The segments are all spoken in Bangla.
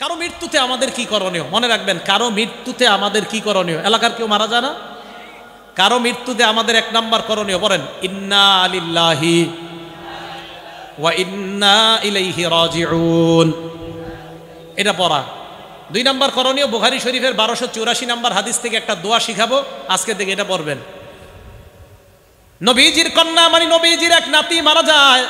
কারো মৃত্যুতে আমাদের কি করণীয় মনে রাখবেন কারো মৃত্যুতে আমাদের কি করণীয় এলাকার কেউ মারা যায় না কারো মৃত্যুতে আমাদের এক নাম্বার করণীয় বলেন ইন্না আলিল্লাহি ওয়া ইন্না ইলাইহি রাজিউন এটা পড়া দুই নাম্বার করণীয় বুখারী শরীফের বারোশো চুরাশি নাম্বার হাদিস থেকে একটা দোয়া শিখাবো আজকে থেকে এটা পড়বেন নবীজির কন্যা মানে নবীজির এক নাতি মারা যায়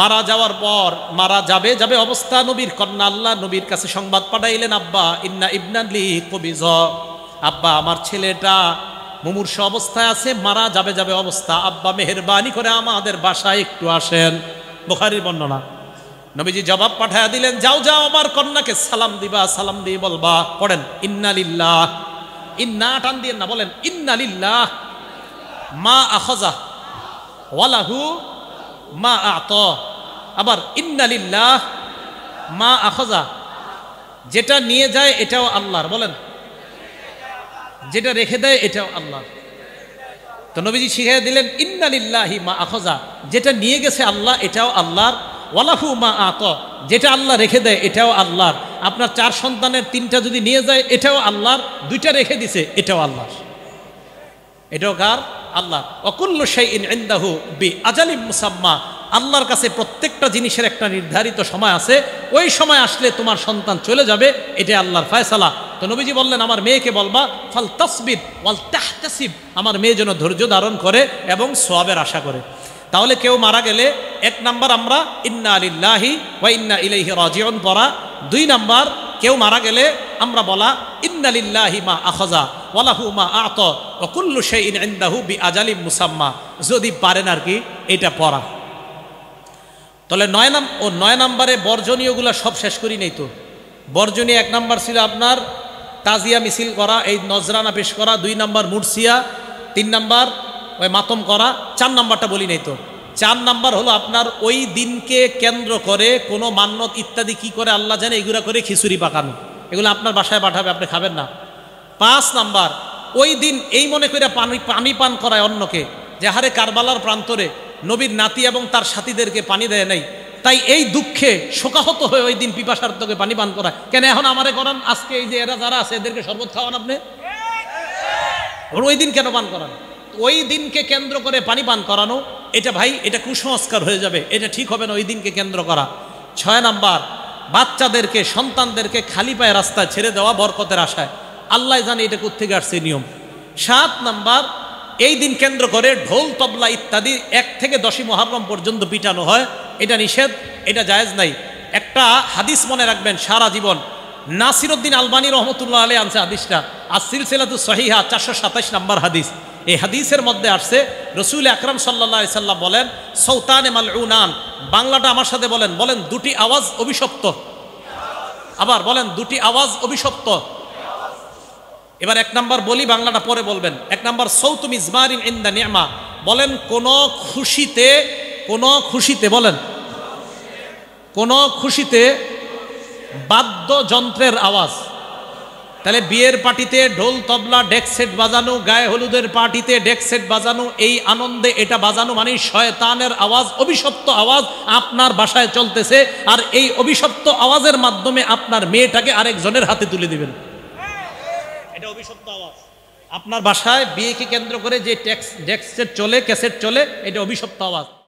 মারা যাওয়ার পর মারা যাবে যাবে অবস্থা নবীর কন্যা আল্লাহ নবীর কাছে সংবাদ পাঠাইলেন আব্বা ইন্না ইবনালি কবিজ আব্বা আমার ছেলেটা মুমূর্ষ অবস্থায় আছে মারা যাবে যাবে অবস্থা আব্বা মেহরবানি করে আমাদের বাসায় একটু আসেন বোখারির বর্ণনা নবীজি জবাব পাঠায় দিলেন যাও যাও আমার কন্যাকে সালাম দিবা সালাম দিয়ে বলবা পড়েন ইন্নালিল্লাহ ইন্না টান দিয়ে না বলেন ইন্নালিল্লাহ মা আখজা ওয়ালাহু মা আত আবার ইন্নালিল্লাহ মা আখজা যেটা নিয়ে যায় এটাও আল্লাহর বলেন যেটা রেখে দেয় এটাও আল্লাহ তো নবীজি শিখিয়ে দিলেন ইন্নালিল্লাহি মা আখজা যেটা নিয়ে গেছে আল্লাহ এটাও আল্লাহর ওয়ালাফু মা আত যেটা আল্লাহ রেখে দেয় এটাও আল্লাহর আপনার চার সন্তানের তিনটা যদি নিয়ে যায় এটাও আল্লাহর দুইটা রেখে দিছে এটাও আল্লাহর এটাও কার আল্লাহ অকুল্ল সেই ইন ইন্দাহু বি আজালিম মুসাম্মা আল্লাহর কাছে প্রত্যেকটা জিনিসের একটা নির্ধারিত সময় আছে ওই সময় আসলে তোমার সন্তান চলে যাবে এটা আল্লাহর ফায়সালা তো নবীজি বললেন আমার মেয়েকে বলবা ফাল তসবির ওয়াল তাহতাসিব আমার মেয়ে যেন ধৈর্য ধারণ করে এবং সোয়াবের আশা করে তাহলে কেউ মারা গেলে এক নাম্বার আমরা ইন্না আলিল্লাহি ওয়া ইন্না ইলাইহি রাজিউন পড়া দুই নাম্বার কেউ মারা গেলে আমরা বলা ইন্না আলিল্লাহি মা আখজা ওয়ালাহু মা আত অকুল্লু শাইন ইনদাহু বি আজালি মুসাম্মা যদি পারেন আর কি এটা পড়া তাহলে নয় নাম ও নয় নাম্বারে বর্জনীয়গুলো সব শেষ করি নেই তো বর্জনীয় এক নাম্বার ছিল আপনার তাজিয়া মিছিল করা এই নজরানা পেশ করা দুই নাম্বার মুরসিয়া তিন নাম্বার ওই মাতম করা চার নাম্বারটা বলি নেই তো চার নাম্বার হলো আপনার ওই দিনকে কেন্দ্র করে কোনো মান্যত ইত্যাদি কি করে আল্লাহ জানে এগুলো করে খিচুড়ি পাকানো এগুলো আপনার বাসায় পাঠাবে আপনি খাবেন না পাঁচ নাম্বার ওই দিন এই মনে করে পানি পানি পান করায় অন্যকে যে হারে কারবালার প্রান্তরে নবীর নাতি এবং তার সাথীদেরকে পানি দেয় নাই তাই এই দুঃখে শোকাহত হয়ে ওই দিন পিপাসার্থকে পানি পান করায় কেন এখন আমারে করান আজকে এই যে এরা যারা আছে এদেরকে শরবত খাওয়ান আপনি ওই দিন কেন পান করান ওই দিনকে কেন্দ্র করে পানি পান করানো এটা ভাই এটা কুসংস্কার হয়ে যাবে এটা ঠিক হবে না ওই দিনকে কেন্দ্র করা ছয় নাম্বার বাচ্চাদেরকে সন্তানদেরকে খালি পায়ে রাস্তায় ছেড়ে দেওয়া বরকতের আশায় আল্লাহ জানে এটা কোথেকে আসছে নিয়ম সাত নাম্বার এই দিন কেন্দ্র করে ঢোল তবলা ইত্যাদি এক থেকে দশই মহারম পর্যন্ত পিটানো হয় এটা নিষেধ এটা জায়েজ নাই একটা হাদিস মনে রাখবেন সারা জীবন নাসিরুদ্দিন আলবানী রহমতুল্লাহ আলী আনছে হাদিসটা আর সিলসিলাতু সহিহা চারশো সাতাইশ নাম্বার হাদিস এই হাদিসের মধ্যে আসছে রসুল আকরাম সাল্লাহ সাল্লাম বলেন সৌতান এমাল উনান বাংলাটা আমার সাথে বলেন বলেন দুটি আওয়াজ অভিশপ্ত আবার বলেন দুটি আওয়াজ অভিশপ্ত এবার এক নাম্বার বলি বাংলাটা পরে বলবেন এক নাম্বার সৌতুম ইসমারিন ইন দ্য নিয়ামা বলেন কোন খুশিতে কোন খুশিতে বলেন কোন খুশিতে বাদ্যযন্ত্রের আওয়াজ তাহলে বিয়ের পার্টিতে ঢোল তবলা ডেক সেট বাজানো গায়ে হলুদের পার্টিতে ডেক সেট বাজানো এই আনন্দে এটা বাজানো মানে শয়তানের আওয়াজ অভিশপ্ত আওয়াজ আপনার বাসায় চলতেছে আর এই অভিশপ্ত আওয়াজের মাধ্যমে আপনার মেয়েটাকে আরেকজনের হাতে তুলে দিবেন এটা অভিশপ্ত আওয়াজ আপনার বাসায় বিয়েকে কেন্দ্র করে যে ট্যাক্স ডেক্সের চলে ক্যাসেট চলে এটা অভিশপ্ত আওয়াজ